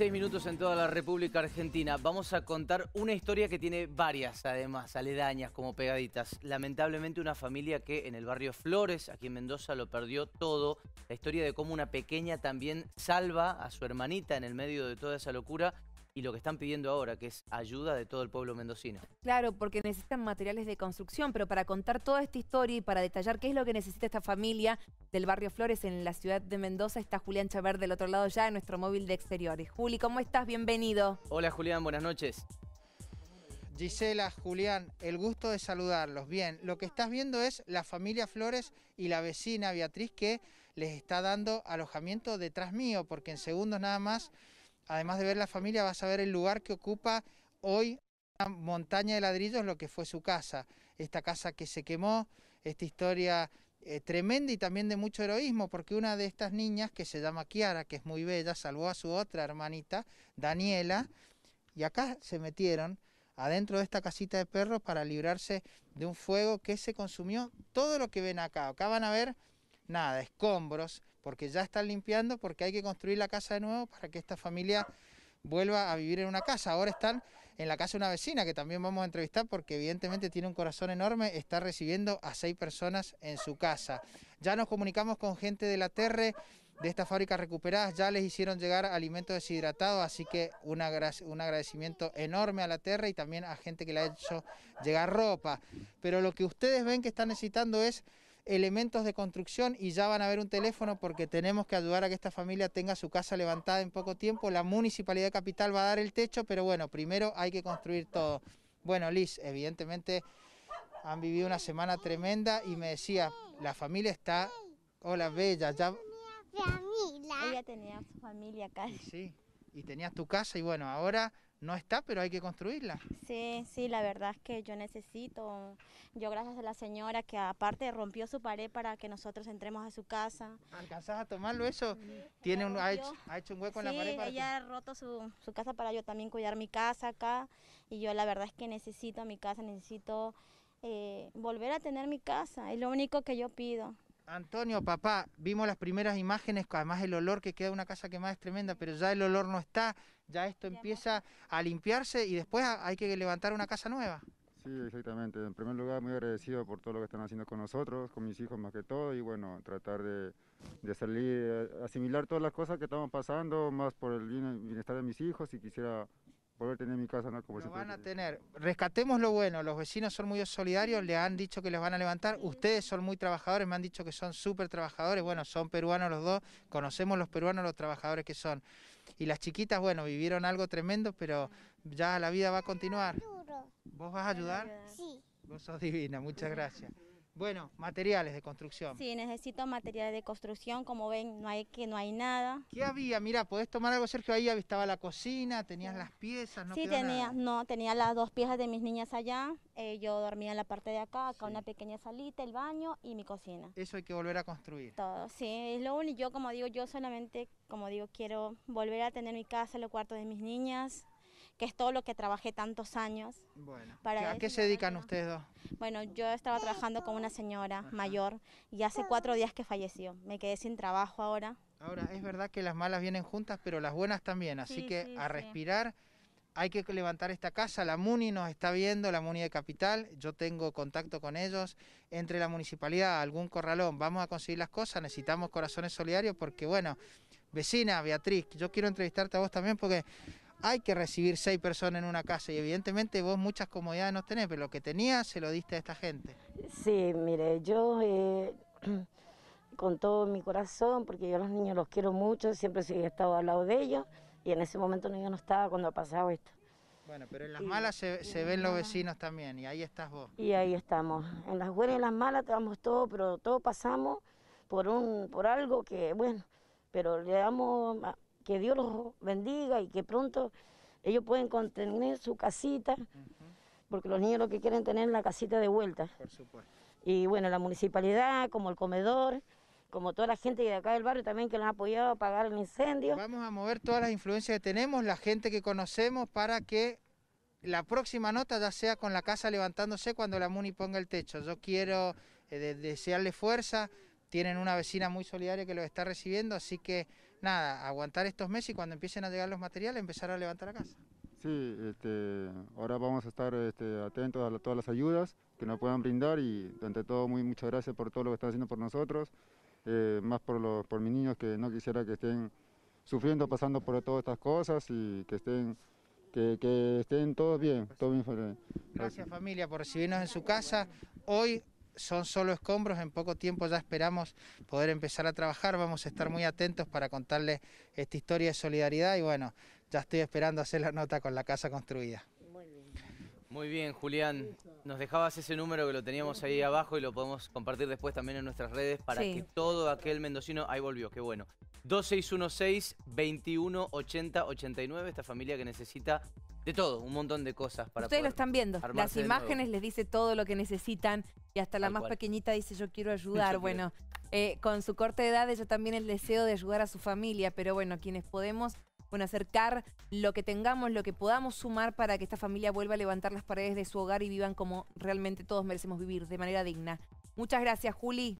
Seis minutos en toda la República Argentina. Vamos a contar una historia que tiene varias, además, aledañas como pegaditas. Lamentablemente una familia que en el barrio Flores, aquí en Mendoza, lo perdió todo. La historia de cómo una pequeña también salva a su hermanita en el medio de toda esa locura y lo que están pidiendo ahora, que es ayuda de todo el pueblo mendocino. Claro, porque necesitan materiales de construcción, pero para contar toda esta historia y para detallar qué es lo que necesita esta familia del barrio Flores en la ciudad de Mendoza, está Julián Chaver del otro lado ya en nuestro móvil de exteriores. Juli, ¿cómo estás? Bienvenido. Hola Julián, buenas noches. Gisela, Julián, el gusto de saludarlos. Bien, lo que estás viendo es la familia Flores y la vecina Beatriz que les está dando alojamiento detrás mío, porque en segundos nada más además de ver la familia, vas a ver el lugar que ocupa hoy una montaña de ladrillos, lo que fue su casa. Esta casa que se quemó, esta historia eh, tremenda y también de mucho heroísmo, porque una de estas niñas, que se llama Kiara, que es muy bella, salvó a su otra hermanita, Daniela, y acá se metieron adentro de esta casita de perros para librarse de un fuego que se consumió todo lo que ven acá. Acá van a ver nada, escombros, porque ya están limpiando, porque hay que construir la casa de nuevo para que esta familia vuelva a vivir en una casa. Ahora están en la casa de una vecina que también vamos a entrevistar porque evidentemente tiene un corazón enorme, está recibiendo a seis personas en su casa. Ya nos comunicamos con gente de la Terre, de estas fábricas recuperadas, ya les hicieron llegar alimentos deshidratados, así que un, agradecimiento enorme a la Terre y también a gente que le ha hecho llegar ropa. Pero lo que ustedes ven que están necesitando es elementos de construcción y ya van a ver un teléfono porque tenemos que ayudar a que esta familia tenga su casa levantada en poco tiempo. La Municipalidad Capital va a dar el techo, pero bueno, primero hay que construir todo. Bueno, Liz, evidentemente han vivido una semana tremenda y me decía, la familia está... Hola, Bella, ya... Familia. Ella tenía su familia acá. Sí, y tenías tu casa y bueno, ahora no está, pero hay que construirla. Sí, sí, la verdad es que yo necesito, yo gracias a la señora que aparte rompió su pared para que nosotros entremos a su casa. alcanzas a tomarlo eso? Tiene un, ha, hecho, un hueco en la pared. Para ella ha roto su, su, casa para yo también cuidar mi casa acá y yo la verdad es que necesito mi casa, necesito eh, volver a tener mi casa, es lo único que yo pido. Antonio, papá, vimos las primeras imágenes, además el olor que queda una casa quemada es tremenda, pero ya el olor no está, ya esto empieza a limpiarse y después hay que levantar una casa nueva. Sí, exactamente. En primer lugar, muy agradecido por todo lo que están haciendo con nosotros, con mis hijos más que todo, y bueno, tratar de, de salir, eh, asimilar todas las cosas que estamos pasando, más por el bienestar de mis hijos, y quisiera Poder tener mi casa, ¿no? Como lo van a tener. Rescatemos lo bueno, los vecinos son muy solidarios, le han dicho que les van a levantar, ustedes son muy trabajadores, me han dicho que son súper trabajadores, bueno, son peruanos los dos, conocemos los peruanos, los trabajadores que son. Y las chiquitas, bueno, vivieron algo tremendo, pero ya la vida va a continuar. ¿Vos vas a ayudar? Sí. Vos sos divina, muchas gracias. Bueno, materiales de construcción. Sí, necesito materiales de construcción, como ven, no hay que no hay nada. ¿Qué había? Mira, podés tomar algo, Sergio, ahí estaba la cocina, tenías las piezas, no Sí, tenía, no, tenía las dos piezas de mis niñas allá, eh, yo dormía en la parte de acá, acá una pequeña salita, el baño y mi cocina. Eso hay que volver a construir. Todo, sí, es lo único, yo como digo, yo solamente, como digo, quiero volver a tener mi casa, los cuartos de mis niñas, que es todo lo que trabajé tantos años. ¿a qué se dedican ustedes dos? Bueno, yo estaba trabajando con una señora mayor y hace cuatro días que falleció. Me quedé sin trabajo ahora. Ahora, es verdad que las malas vienen juntas, pero las buenas también, así que a respirar. Hay que levantar esta casa, la MUNI nos está viendo, la MUNI de Capital, yo tengo contacto con ellos, entre la municipalidad, algún corralón, vamos a conseguir las cosas, necesitamos corazones solidarios porque bueno, vecina Beatriz, yo quiero entrevistarte a vos también porque hay que recibir seis personas en una casa y evidentemente vos muchas comodidades no tenés, pero lo que tenías se lo diste a esta gente. Sí, mire, yo eh, con todo mi corazón, porque yo a los niños los quiero mucho, siempre he estado al lado de ellos y en ese momento yo no estaba cuando ha pasado esto. Bueno, pero en las malas se, ven los vecinos también y ahí estás vos. Y ahí estamos, en las buenas y en las malas tenemos todo, pero todo pasamos por, un, por algo que, bueno, pero le damos que Dios los bendiga y que pronto ellos pueden contener su casita, porque los niños lo que quieren tener la casita de vuelta. Y bueno, la municipalidad, como el comedor, como toda la gente de acá del barrio también que nos ha apoyado a apagar el incendio. Vamos a mover todas las influencias que tenemos, la gente que conocemos, para que la próxima nota ya sea con la casa levantándose cuando la MUNI ponga el techo. Yo quiero eh, desearle fuerza, tienen una vecina muy solidaria que los está recibiendo, así que nada, aguantar estos meses y cuando empiecen a llegar los materiales empezar a levantar la casa. Sí, este, ahora vamos a estar este, atentos a todas las ayudas que nos puedan brindar y ante todo muy, muchas gracias por todo lo que están haciendo por nosotros, eh, más por, los, por mis niños que no quisiera que estén sufriendo, pasando por todas estas cosas y que estén que, estén todos bien, pues todos bien. Eh, gracias familia por recibirnos en su casa. Hoy son solo escombros, en poco tiempo ya esperamos poder empezar a trabajar, vamos a estar muy atentos para contarles esta historia de solidaridad y bueno, ya estoy esperando hacer la nota con la casa construida. Muy bien. Julián. Nos dejabas ese número que lo teníamos ahí abajo y lo podemos compartir después también en nuestras redes para que todo aquel mendocino, ahí volvió, qué bueno, 2616 89 Esta familia que necesita de todo, un montón de cosas para Ustedes lo están viendo. Las imágenes les dice todo lo que necesitan y hasta la más pequeñita dice yo quiero ayudar. bueno, eh, con su corta edad ella también el deseo de ayudar a su familia, pero bueno, quienes podemos bueno, acercar lo que tengamos, lo que podamos sumar para que esta familia vuelva a levantar las paredes de su hogar y vivan como realmente todos merecemos vivir, de manera digna. Muchas gracias, Juli.